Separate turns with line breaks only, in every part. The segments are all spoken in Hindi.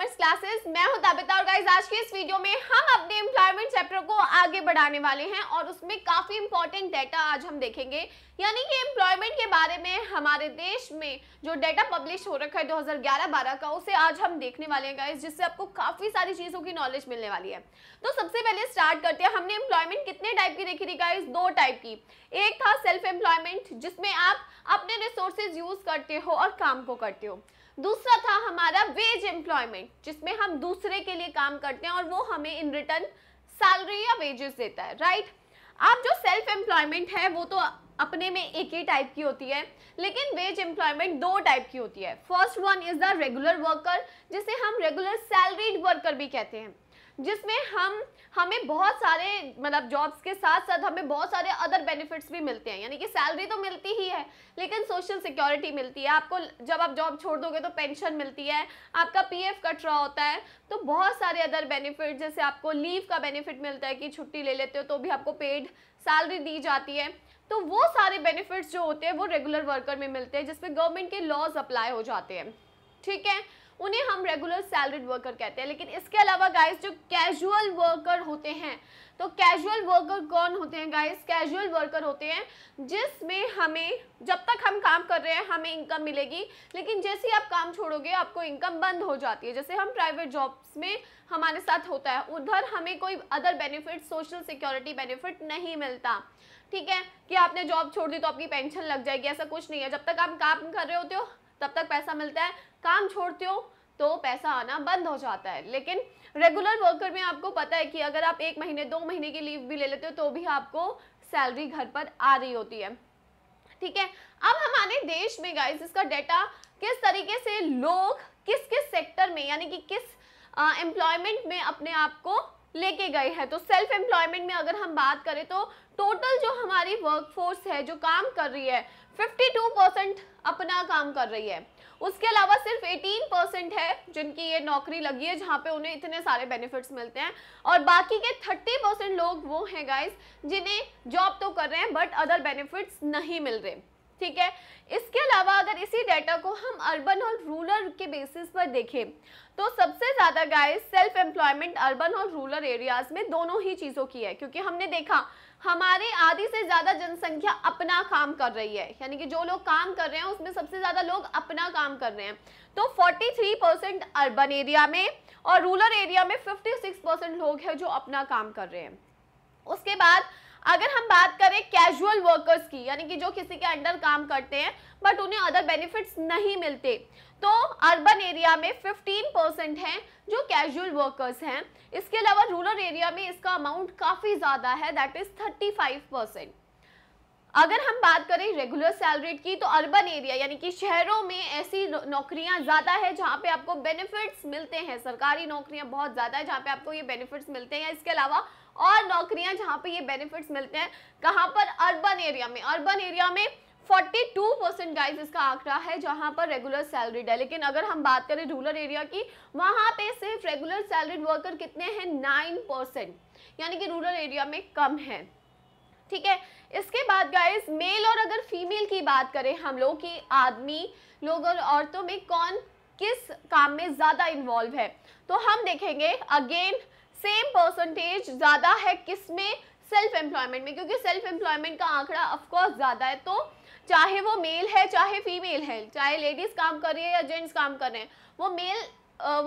कॉमर्स क्लासेस मैं हूं ताबिता और गाइस आज के इस वीडियो में हम अपने एम्प्लॉयमेंट चैप्टर को आगे बढ़ाने वाले हैं और उसमें काफ़ी इंपॉर्टेंट डेटा आज हम देखेंगे यानी कि एम्प्लॉयमेंट के बारे में हमारे देश में जो डेटा पब्लिश हो रखा है 2011-12 का उसे आज हम देखने वाले हैं गाइस जिससे आपको काफ़ी सारी चीज़ों की नॉलेज मिलने वाली है तो सबसे पहले स्टार्ट करते हैं हमने एम्प्लॉयमेंट कितने टाइप की देखी थी गाइस दो टाइप की एक था सेल्फ एम्प्लॉयमेंट जिसमें आप अपने रिसोर्सेज यूज़ करते हो और काम को करते हो दूसरा था हमारा वेज एम्प्लॉयमेंट जिसमें हम दूसरे के लिए काम करते हैं और वो हमें इन रिटर्न सैलरी या वेजेस देता है राइट आप जो सेल्फ एम्प्लॉयमेंट है वो तो अपने में एक ही टाइप की होती है लेकिन वेज एम्प्लॉयमेंट दो टाइप की होती है first one is the regular worker जिसे हम रेगुलर सैलरीड वर्कर भी कहते हैं जिसमें हम हमें बहुत सारे मतलब जॉब्स के साथ साथ हमें बहुत सारे अदर बेनिफिट्स भी मिलते हैं यानी कि सैलरी तो मिलती ही है लेकिन सोशल सिक्योरिटी मिलती है आपको जब आप जॉब छोड़ दोगे तो पेंशन मिलती है आपका पीएफ कट रहा होता है तो बहुत सारे अदर बेनिफिट जैसे आपको लीव का बेनिफिट मिलता है कि छुट्टी ले लेते हो तो भी आपको पेड सैलरी दी जाती है तो वो सारे बेनिफिट्स जो होते हैं वो रेगुलर वर्कर में मिलते हैं जिसमें गवर्नमेंट के लॉज अप्लाई हो जाते हैं ठीक है उन्हें हम रेगुलर सैलरीड वर्कर कहते हैं लेकिन इसके अलावा गाइस जो कैजुअल वर्कर होते हैं तो कैजुअल वर्कर कौन होते हैं गाइस कैजुअल वर्कर होते हैं जिसमें हमें जब तक हम काम कर रहे हैं हमें इनकम मिलेगी लेकिन जैसे ही आप काम छोड़ोगे आपको इनकम बंद हो जाती है जैसे हम प्राइवेट जॉब्स में हमारे साथ होता है उधर हमें कोई other benefit social security benefit नहीं मिलता ठीक है कि आपने जॉब छोड़ दी तो आपकी पेंशन लग जाएगी ऐसा कुछ नहीं है जब तक आप काम कर रहे होते हो तब तक पैसा मिलता है काम छोड़ते हो तो पैसा आना बंद हो जाता है लेकिन रेगुलर वर्कर में आपको पता है कि अगर आप एक महीने दो महीने की लीव भी ले लेते हो तो भी आपको सैलरी घर पर आ रही होती है ठीक है अब हमारे देश में गाइस इसका डेटा किस तरीके से लोग किस किस सेक्टर में यानी कि किस एम्प्लॉयमेंट में अपने आप को लेके गए हैं तो सेल्फ एम्प्लॉयमेंट में अगर हम बात करें तो टोटल जो हमारी वर्कफोर्स है जो काम कर रही है 52 परसेंट अपना काम कर रही है उसके अलावा सिर्फ 18 परसेंट है जिनकी ये नौकरी लगी है जहाँ पे उन्हें इतने सारे बेनिफिट्स मिलते हैं और बाकी के 30 परसेंट लोग वो हैं गाइस जिन्हें जॉब तो कर रहे हैं बट अदर बेनिफिट्स नहीं मिल रहे ठीक है इसके अलावा अगर इसी डाटा को हम अर्बन और रूरल के बेसिस पर देखें तो सबसे ज़्यादा गाइस सेल्फ एम्प्लॉयमेंट अर्बन और रूरल एरियाज में दोनों ही चीज़ों की है क्योंकि हमने देखा हमारे आधी से ज़्यादा जनसंख्या अपना काम कर रही है यानी कि जो लोग काम कर रहे हैं उसमें सबसे ज़्यादा लोग अपना काम कर रहे हैं तो 43 परसेंट अर्बन एरिया में और रूरल एरिया में 56 परसेंट लोग हैं जो अपना काम कर रहे हैं उसके बाद अगर हम बात करें कैजुअल वर्कर्स की यानी कि जो किसी के अंडर काम करते हैं बट उन्हें अदर बेनिफिट्स नहीं मिलते तो अर्बन एरिया में 15 परसेंट हैं जो कैजुअल वर्कर्स हैं इसके अलावा रूरल एरिया में इसका अमाउंट काफ़ी ज़्यादा है दैट इज़ 35 परसेंट अगर हम बात करें रेगुलर सैलरीड की तो अर्बन एरिया यानी कि शहरों में ऐसी नौकरियां ज़्यादा है जहां पे आपको बेनिफिट्स मिलते हैं सरकारी नौकरियां बहुत ज़्यादा है जहां पे आपको ये बेनिफिट्स मिलते हैं इसके अलावा और नौकरियां जहां पे ये बेनिफिट्स मिलते हैं कहां पर अर्बन एरिया में अर्बन एरिया में 42 परसेंट गाइज इसका आंकड़ा है जहां पर रेगुलर सैलरीड है लेकिन अगर हम बात करें रूरल एरिया की वहां पे सिर्फ रेगुलर सैलरीड वर्कर कितने हैं नाइन परसेंट यानी कि रूरल एरिया में कम है ठीक है इसके बाद गाइज मेल और अगर फीमेल की बात करें हम लोग की आदमी लोग और औरतों में कौन किस काम में ज़्यादा इन्वॉल्व है तो हम देखेंगे अगेन सेम परसेंटेज ज़्यादा है किस में सेल्फ एम्प्लॉयमेंट में क्योंकि सेल्फ एम्प्लॉयमेंट का आंकड़ा ऑफकोर्स ज़्यादा है तो चाहे वो मेल है चाहे फीमेल है चाहे लेडीज़ काम कर रही है या जेंट्स काम कर रहे हैं वो मेल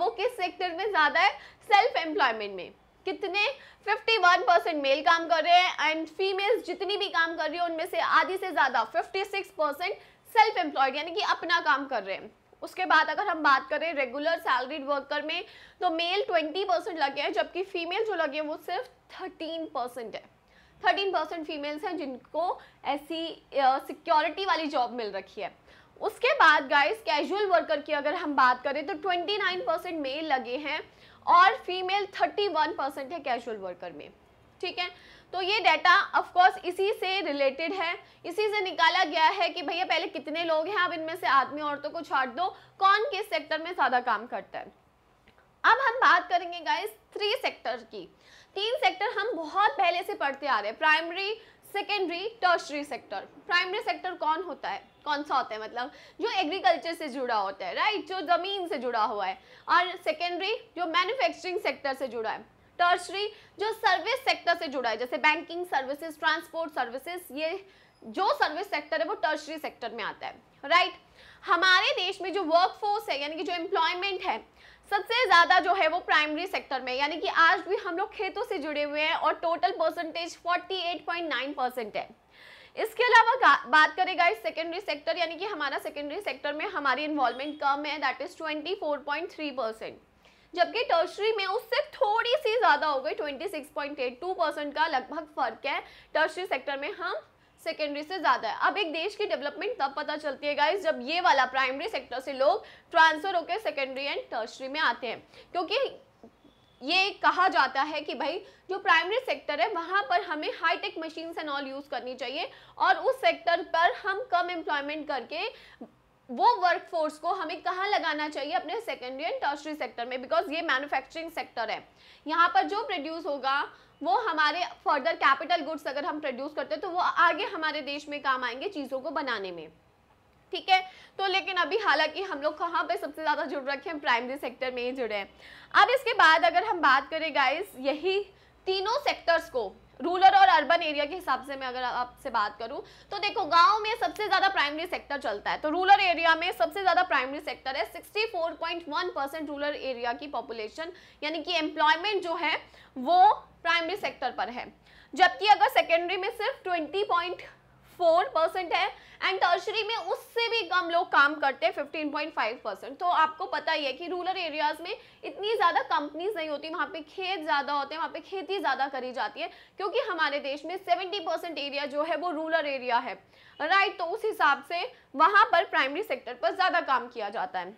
वो किस सेक्टर में ज़्यादा है सेल्फ एम्प्लॉयमेंट में कितने 51 परसेंट मेल काम कर रहे हैं एंड फीमेल्स जितनी भी काम कर रही है उनमें से आधी से ज़्यादा 56 परसेंट सेल्फ एम्प्लॉयड यानी कि अपना काम कर रहे हैं उसके बाद अगर हम बात करें रेगुलर सैलरीड वर्कर में तो मेल ट्वेंटी परसेंट लगे हैं जबकि फीमेल जो लगे हैं वो सिर्फ थर्टीन परसेंट है थर्टीन परसेंट फीमेल्स हैं जिनको ऐसी सिक्योरिटी वाली जॉब मिल रखी है उसके बाद गाइस कैजुअल वर्कर की अगर हम बात करें तो 29 परसेंट मेल लगे हैं और फीमेल 31 परसेंट है कैजुअल वर्कर में ठीक है तो ये डाटा ऑफ कोर्स इसी से रिलेटेड है इसी से निकाला गया है कि भैया पहले कितने लोग हैं आप इनमें से आदमी औरतों को छाट दो कौन किस सेक्टर में ज़्यादा काम करता है अब हम बात करेंगे गाइस थ्री सेक्टर की तीन सेक्टर हम बहुत पहले से पढ़ते आ रहे हैं primary secondary tertiary sector primary sector कौन होता है कौन सा होता है मतलब जो एग्रीकल्चर से जुड़ा होता है राइट जो ज़मीन से जुड़ा हुआ है और सेकेंडरी जो मैन्युफैक्चरिंग सेक्टर से जुड़ा है टर्सरी जो सर्विस सेक्टर से जुड़ा है जैसे बैंकिंग सर्विसेज ट्रांसपोर्ट सर्विसेज ये जो सर्विस सेक्टर है वो टर्सरी सेक्टर में आता है राइट right? हमारे देश में जो वर्क फोर्स है यानी कि जो एम्प्लॉयमेंट है सबसे ज़्यादा जो है वो प्राइमरी सेक्टर में यानी कि आज भी हम लोग खेतों से जुड़े हुए हैं और टोटल परसेंटेज 48.9 परसेंट है इसके अलावा बात करेगा गाइस सेकेंडरी सेक्टर यानी कि हमारा सेकेंडरी सेक्टर में हमारी इन्वॉल्वमेंट कम है दैट इज़ 24.3 परसेंट जबकि टर्शरी में उससे थोड़ी सी ज़्यादा हो गई टू परसेंट का लगभग फ़र्क है टर्शरी सेक्टर में हम सेकेंडरी से ज़्यादा है अब एक देश की डेवलपमेंट तब पता चलती है गाइस जब ये वाला प्राइमरी सेक्टर से लोग ट्रांसफ़र होकर सेकेंडरी एंड टर्शरी में आते हैं क्योंकि ये कहा जाता है कि भाई जो प्राइमरी सेक्टर है वहाँ पर हमें hi tech machines and all use करनी चाहिए और उस सेक्टर पर हम कम एम्प्लॉयमेंट करके वो वर्कफोर्स को हमें कहाँ लगाना चाहिए अपने सेकेंडरी एंड टर्सरी सेक्टर में बिकॉज ये मैन्युफैक्चरिंग सेक्टर है यहाँ पर जो प्रोड्यूस होगा वो हमारे फर्दर कैपिटल गुड्स अगर हम प्रोड्यूस करते हैं तो वो आगे हमारे देश में काम आएंगे चीज़ों को बनाने में ठीक है तो लेकिन अभी हालांकि हम लोग कहाँ पे सबसे ज़्यादा जुड़ रखे हैं प्राइमरी सेक्टर में ही जुड़े हैं अब इसके बाद अगर हम बात करें गाइज यही तीनों सेक्टर्स को रूरल और अर्बन एरिया के हिसाब से मैं अगर आपसे बात करूं तो देखो गांव में सबसे ज़्यादा प्राइमरी सेक्टर चलता है तो रूरल एरिया में सबसे ज़्यादा प्राइमरी सेक्टर है 64.1 परसेंट रूरल एरिया की पॉपुलेशन यानी कि एम्प्लॉयमेंट जो है वो प्राइमरी सेक्टर पर है जबकि अगर सेकेंडरी में सिर्फ ट्वेंटी फोर परसेंट है एंड टर्शरी में उससे भी कम लोग काम करते हैं फिफ्टीन पॉइंट फाइव परसेंट तो आपको पता ही है कि रूरल एरियाज में इतनी ज़्यादा कंपनीज नहीं होती वहाँ पे खेत ज़्यादा होते हैं वहाँ पे खेती ज़्यादा करी जाती है क्योंकि हमारे देश में सेवेंटी परसेंट एरिया जो है वो रूरल एरिया है राइट right, तो उस हिसाब से वहाँ पर प्राइमरी सेक्टर पर ज़्यादा काम किया जाता है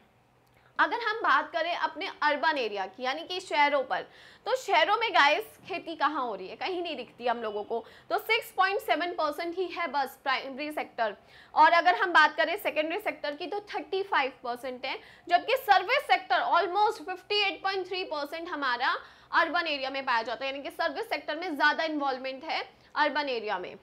अगर हम बात करें अपने अर्बन एरिया की यानी कि शहरों पर तो शहरों में गाइस खेती कहाँ हो रही है कहीं नहीं दिखती हम लोगों को तो 6.7 परसेंट ही है बस प्राइमरी सेक्टर और अगर हम बात करें सेकेंडरी सेक्टर की तो 35 परसेंट है जबकि सर्विस सेक्टर ऑलमोस्ट 58.3 परसेंट हमारा अर्बन एरिया में पाया जाता है यानी कि सर्विस सेक्टर में ज़्यादा इन्वॉल्वमेंट है अर्बन एरिया में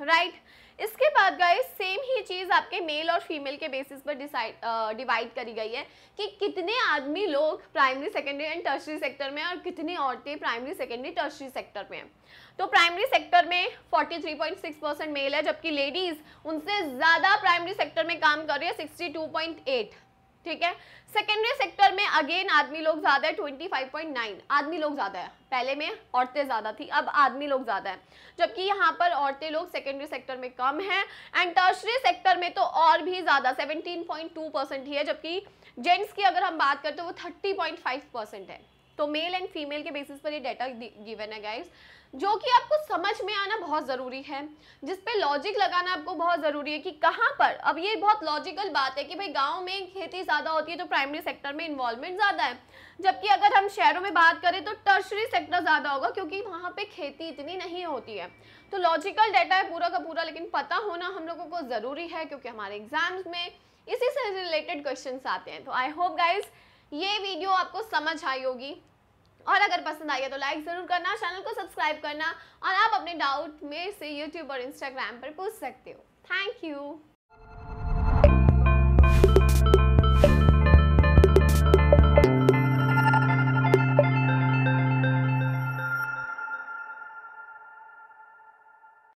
राइट right? इसके बाद गाइस सेम ही चीज़ आपके मेल और फीमेल के बेसिस पर डिसाइड डिवाइड करी गई है कि कितने आदमी लोग primary secondary and tertiary sector में और कितनी औरतें प्राइमरी सेकेंडरी टर्सरी सेक्टर में हैं तो प्राइमरी सेक्टर में 43.6 परसेंट मेल है जबकि लेडीज़ उनसे ज़्यादा प्राइमरी सेक्टर में काम कर रही है 62.8 ठीक है सेकेंडरी सेक्टर में अगेन आदमी लोग ज़्यादा है 25.9 आदमी लोग ज़्यादा है पहले में औरतें ज़्यादा थी अब आदमी लोग ज़्यादा है जबकि यहाँ पर औरतें लोग सेकेंडरी सेक्टर में कम हैं एंड टर्सरी सेक्टर में तो और भी ज़्यादा 17.2 परसेंट ही है जबकि जेंट्स की अगर हम बात करते हैं तो वो 30.5 परसेंट है तो मेल एंड फीमेल के बेसिस पर ये डाटा गिवन है गाइस जो कि आपको समझ में आना बहुत ज़रूरी है जिस पे लॉजिक लगाना आपको बहुत ज़रूरी है कि कहाँ पर अब ये बहुत लॉजिकल बात है कि भाई गांव में खेती ज़्यादा होती है तो प्राइमरी सेक्टर में इन्वॉल्वमेंट ज़्यादा है जबकि अगर हम शहरों में बात करें तो टर्शरी सेक्टर ज़्यादा होगा क्योंकि वहाँ पर खेती इतनी नहीं होती है तो लॉजिकल डाटा है पूरा का पूरा लेकिन पता होना हम लोगों को ज़रूरी है क्योंकि हमारे एग्जाम्स में इसी से रिलेटेड क्वेश्चन आते हैं तो आई होप गाइज़ ये वीडियो आपको समझ आई होगी और अगर पसंद आई है तो लाइक ज़रूर करना चैनल को सब्सक्राइब करना और आप अपने डाउट मेरे से यूट्यूब और इंस्टाग्राम पर पूछ सकते हो थैंक यू